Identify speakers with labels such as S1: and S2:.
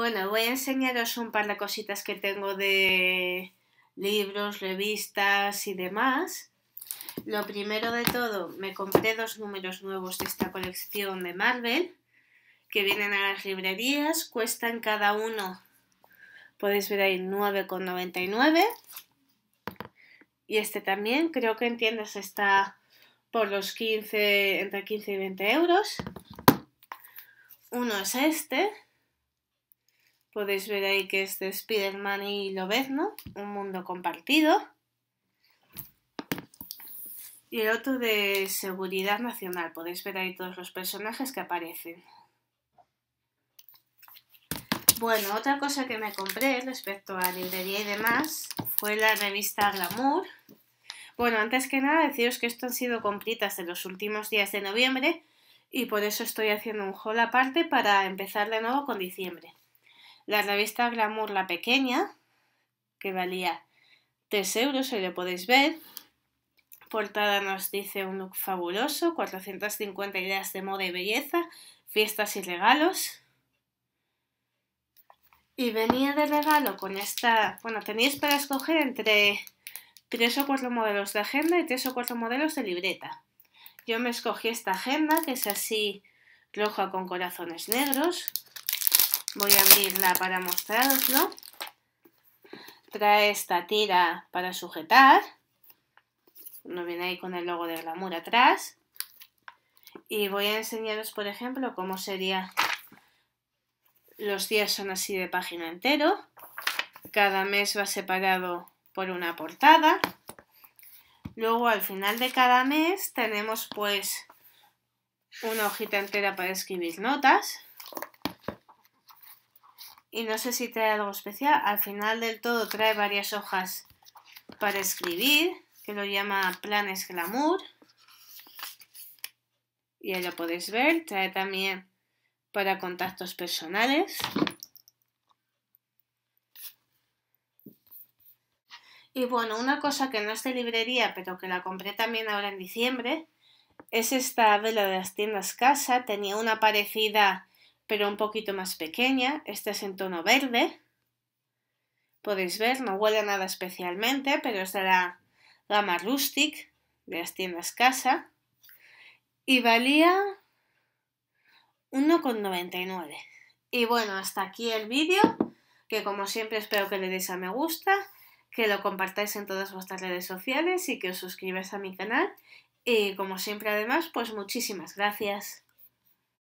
S1: Bueno, voy a enseñaros un par de cositas que tengo de libros, revistas y demás. Lo primero de todo, me compré dos números nuevos de esta colección de Marvel que vienen a las librerías, cuestan cada uno, podéis ver ahí 9,99 y este también, creo que en está por los 15, entre 15 y 20 euros. Uno es este, Podéis ver ahí que es de Spider-Man y no un mundo compartido. Y el otro de Seguridad Nacional. Podéis ver ahí todos los personajes que aparecen. Bueno, otra cosa que me compré respecto a librería y demás fue la revista Glamour. Bueno, antes que nada deciros que esto han sido compritas de los últimos días de noviembre y por eso estoy haciendo un haul aparte para empezar de nuevo con diciembre. La revista Glamour La Pequeña, que valía 3 euros, si lo podéis ver. Portada nos dice un look fabuloso, 450 ideas de moda y belleza, fiestas y regalos. Y venía de regalo con esta, bueno, tenéis para escoger entre tres o cuatro modelos de agenda y tres o cuatro modelos de libreta. Yo me escogí esta agenda, que es así roja con corazones negros, Voy a abrirla para mostraroslo. Trae esta tira para sujetar. Nos viene ahí con el logo de glamour atrás. Y voy a enseñaros, por ejemplo, cómo sería... Los días son así de página entero. Cada mes va separado por una portada. Luego al final de cada mes tenemos pues una hojita entera para escribir notas y no sé si trae algo especial. Al final del todo trae varias hojas para escribir, que lo llama Planes Glamour. Y ahí lo podéis ver. Trae también para contactos personales. Y bueno, una cosa que no es de librería, pero que la compré también ahora en diciembre, es esta vela de las tiendas casa. Tenía una parecida pero un poquito más pequeña. Esta es en tono verde. Podéis ver, no huele nada especialmente, pero es de la gama Rustic de las tiendas Casa. Y valía 1,99. Y bueno, hasta aquí el vídeo, que como siempre espero que le deis a me gusta, que lo compartáis en todas vuestras redes sociales y que os suscribáis a mi canal. Y como siempre además, pues muchísimas gracias.